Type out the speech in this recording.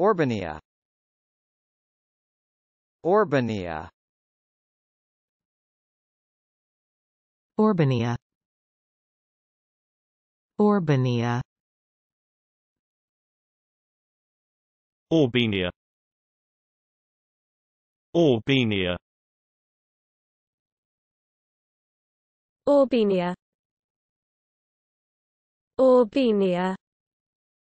Orbania Orbania Orbania Orbania Albania Albania Albania Albania